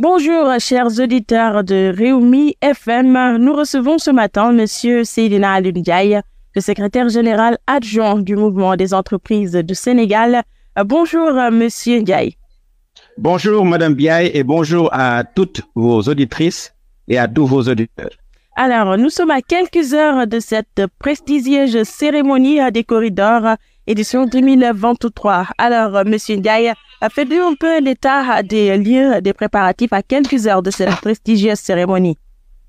Bonjour, chers auditeurs de Réumi FM. Nous recevons ce matin Monsieur Seydina Ndiaye, le secrétaire général adjoint du mouvement des entreprises du Sénégal. Bonjour, Monsieur Ndiaye. Bonjour, Madame Biaye, et bonjour à toutes vos auditrices et à tous vos auditeurs. Alors, nous sommes à quelques heures de cette prestigieuse cérémonie des corridors édition 2023. Alors, euh, Monsieur Ndiaye, euh, faites-nous un peu l'état euh, des lieux des préparatifs à quelques heures de cette prestigieuse cérémonie.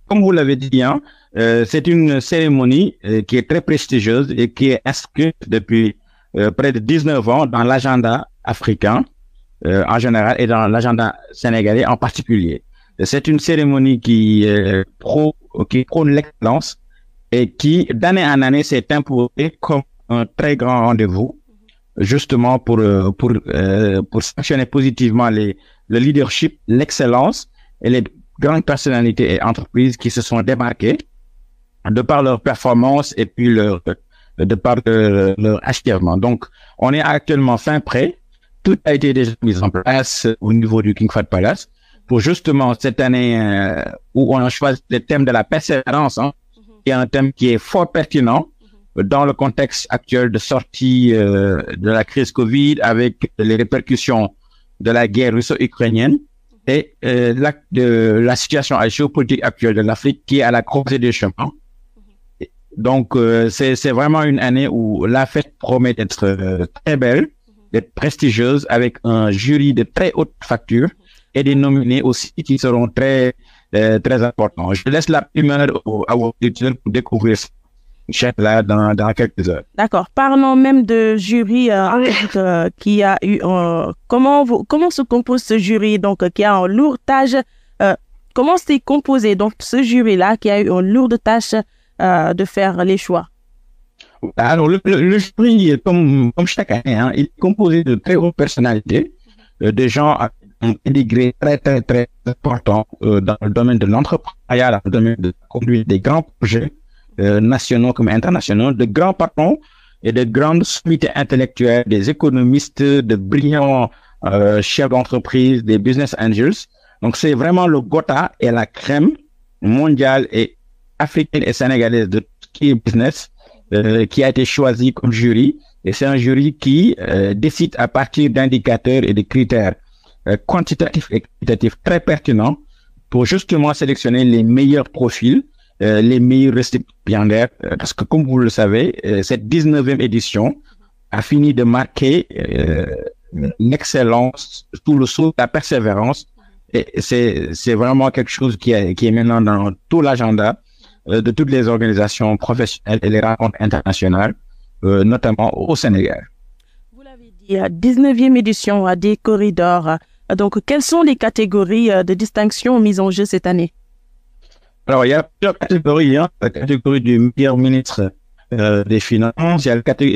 Comme vous l'avez dit, hein, c'est une cérémonie qui est très prestigieuse et qui est inscrite depuis près de 19 ans dans l'agenda africain en général et dans l'agenda sénégalais en particulier. C'est une cérémonie qui, pro, qui prône l'excellence et qui, d'année en année, s'est imposée comme un très grand rendez-vous justement pour euh, pour euh, pour sanctionner positivement les le leadership, l'excellence et les grandes personnalités et entreprises qui se sont démarquées de par leur performance et puis leur de par euh, leur, achèvement. Donc, on est actuellement fin prêt. Tout a été déjà mis en place au niveau du King Palace pour justement cette année où on a choisi le thème de la persévérance, hein, qui est un thème qui est fort pertinent dans le contexte actuel de sortie euh, de la crise Covid avec les répercussions de la guerre russo-ukrainienne et euh, la, de, la situation géopolitique actuelle de l'Afrique qui est à la croisée des chemins. Donc, euh, c'est vraiment une année où la fête promet d'être très belle, d'être prestigieuse, avec un jury de très haute facture et des nominés aussi qui seront très, très importants. Je laisse la primeur à auditeurs pour découvrir ça chef là dans, quelques heures. D'accord. Parlons même de jury euh, ah euh, qui a eu. Euh, comment, vous, comment se compose ce jury donc qui a un lourd tâche Comment s'est composé donc ce jury là qui a eu une lourde tâche de faire les choix Alors le, jury comme, chaque année, hein, il est composé de très hautes personnalités, de gens intégrés très très très importants dans le domaine de l'entrepreneuriat, dans le domaine de conduire des grands projets euh, nationaux comme internationaux, de grands patrons et de grandes suites intellectuelles, des économistes, de brillants euh, chefs d'entreprise, des business angels. Donc c'est vraiment le gotha et la crème mondiale et africaine et sénégalaise de tout qui est business euh, qui a été choisi comme jury. Et c'est un jury qui décide à partir d'indicateurs et de critères quantitatifs et qualitatifs très pertinents pour justement sélectionner les meilleurs profils euh, les meilleurs récipiendaires, euh, parce que comme vous le savez, euh, cette 19e édition a fini de marquer l'excellence, tout le saut, la persévérance. Et c'est vraiment quelque chose qui est, qui est maintenant dans tout l'agenda de toutes les organisations professionnelles et les rencontres internationales, notamment au Sénégal. Vous l'avez dit, 19e édition des corridors. Donc, quelles sont les catégories de distinctions mises en jeu cette année? Alors, il y a plusieurs catégories. Hein. La catégorie du meilleur ministre euh, des Finances, il y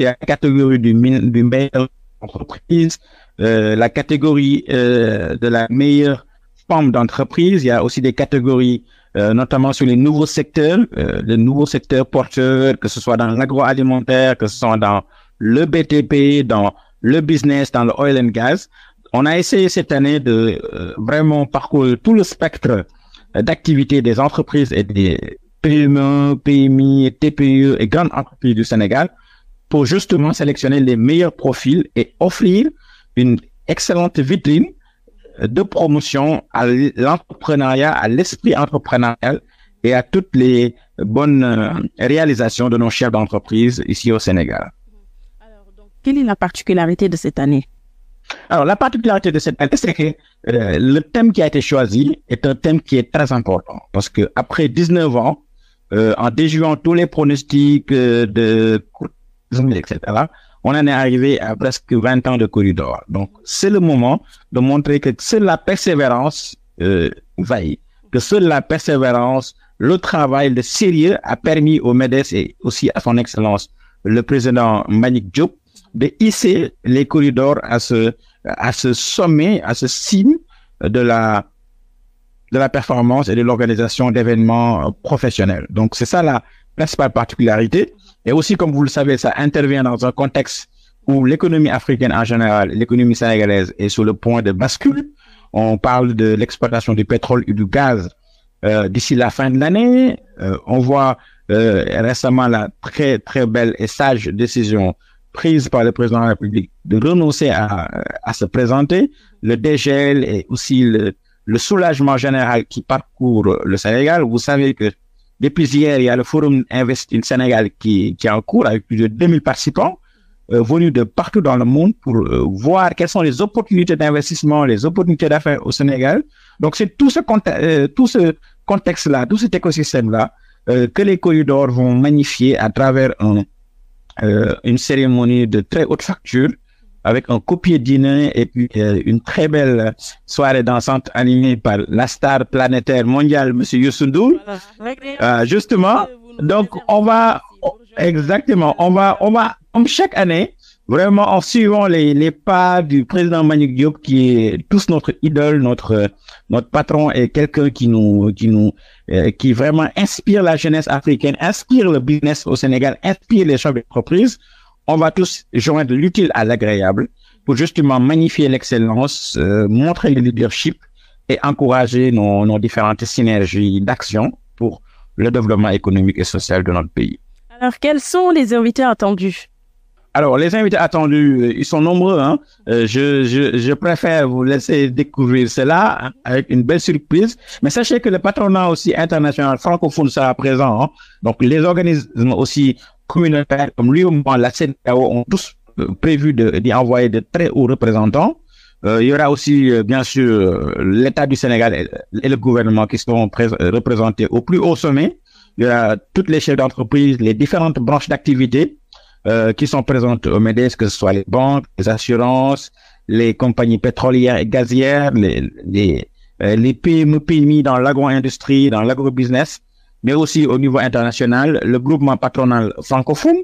a la catégorie, du, meilleur entreprise, euh, la catégorie euh, de la meilleure forme d'entreprise. Il y a aussi des catégories, notamment sur les nouveaux secteurs, les nouveaux secteurs porteurs, que ce soit dans l'agroalimentaire, que ce soit dans le BTP, dans le business, dans le oil and gas. On a essayé cette année de vraiment parcourir tout le spectre d'activité des entreprises et des PME, PMI, TPE et grandes entreprises du Sénégal pour justement sélectionner les meilleurs profils et offrir une excellente vitrine de promotion à l'entrepreneuriat, à l'esprit entrepreneurial et à toutes les bonnes euh, réalisations de nos chefs d'entreprise ici au Sénégal. Alors, quelle est la particularité de cette année alors, la particularité de cette année, c'est que euh, le thème qui a été choisi est un thème qui est très important parce que après 19 ans, euh, en déjouant tous les pronostics euh, de etc., on en est arrivé à presque 20 ans de corridor. Donc, c'est le moment de montrer que seule la persévérance euh, vaille, que seule la persévérance, le travail, le sérieux a permis au MEDES et aussi à son excellence, le président Manik Diop, de hisser les corridors à ce à ce sommet, à ce signe de la de la performance et de l'organisation d'événements professionnels. Donc c'est ça la principale particularité. Et aussi, comme vous le savez, ça intervient dans un contexte où l'économie africaine en général, l'économie sénégalaise est sur le point de bascule. On parle de l'exploitation du pétrole et du gaz euh, d'ici la fin de l'année. Euh, on voit euh, récemment la très très belle et sage décision prise par le président de la République de renoncer à, se présenter, le dégel et aussi le, soulagement général qui parcourt le Sénégal. Vous savez que depuis hier, il y a le forum Invest in Sénégal qui, qui est en cours avec plus de 2000 participants euh, venus de partout dans le monde pour euh, voir quelles sont les opportunités d'investissement, les opportunités d'affaires au Sénégal. Donc c'est tout ce, euh, tout ce contexte-là, tout cet écosystème-là que les corridors vont magnifier à travers un euh, une cérémonie de très haute facture avec un copier dîner et puis euh, une très belle soirée dansante animée par la star planétaire mondiale, Monsieur Youssou euh, justement, donc on va exactement, on va, on va comme chaque année, vraiment en suivant les, pas du président Manu Diop, qui est tous notre idole, notre notre patron et quelqu'un qui nous qui nous euh, qui vraiment inspire la jeunesse africaine, inspire le business au Sénégal, inspire les chefs d'entreprise. On va tous joindre l'utile à l'agréable pour justement magnifier l'excellence, euh, montrer le leadership et encourager nos, nos différentes synergies d'action pour le développement économique et social de notre pays. Alors, quels sont les invités attendus alors, les invités attendus, euh, ils sont nombreux. Hein. Euh, je, préfère vous laisser découvrir cela hein, avec une belle surprise. Mais sachez que le patronat aussi international francophone sera présent. Hein. Donc, les organismes aussi communautaires comme moins, la CEAO, ont tous euh, prévu d'y envoyer de très hauts représentants. il y aura aussi, bien sûr, l'État du Sénégal et, le gouvernement qui seront représentés au plus haut sommet. Il y aura toutes les chefs d'entreprise, les différentes branches d'activité euh, qui sont présentes au MEDES, que ce soit les banques, les assurances, les compagnies pétrolières et gazières, les, les, euh, les PME, PMI dans l'agro-industrie, dans l'agro-business, mais aussi au niveau international, le groupement patronal francophone,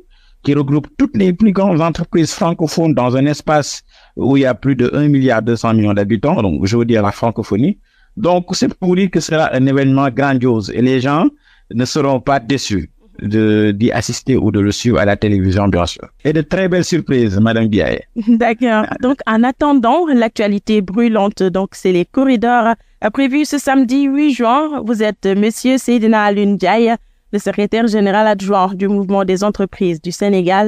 qui regroupe toutes les plus grandes entreprises francophones dans un espace où il y a plus de 1 milliard 200 millions d'habitants, donc je veux dire la francophonie. Donc c'est pour dire que ce sera un événement grandiose et les gens ne seront pas déçus d'y assister ou de le suivre à la télévision, bien Et de très belles surprises, Madame Diaye. D'accord. Ah. Donc, en attendant, l'actualité brûlante, donc c'est les corridors euh, prévus ce samedi 8 juin. Vous êtes Monsieur Seydina Alun le secrétaire général adjoint du mouvement des entreprises du Sénégal.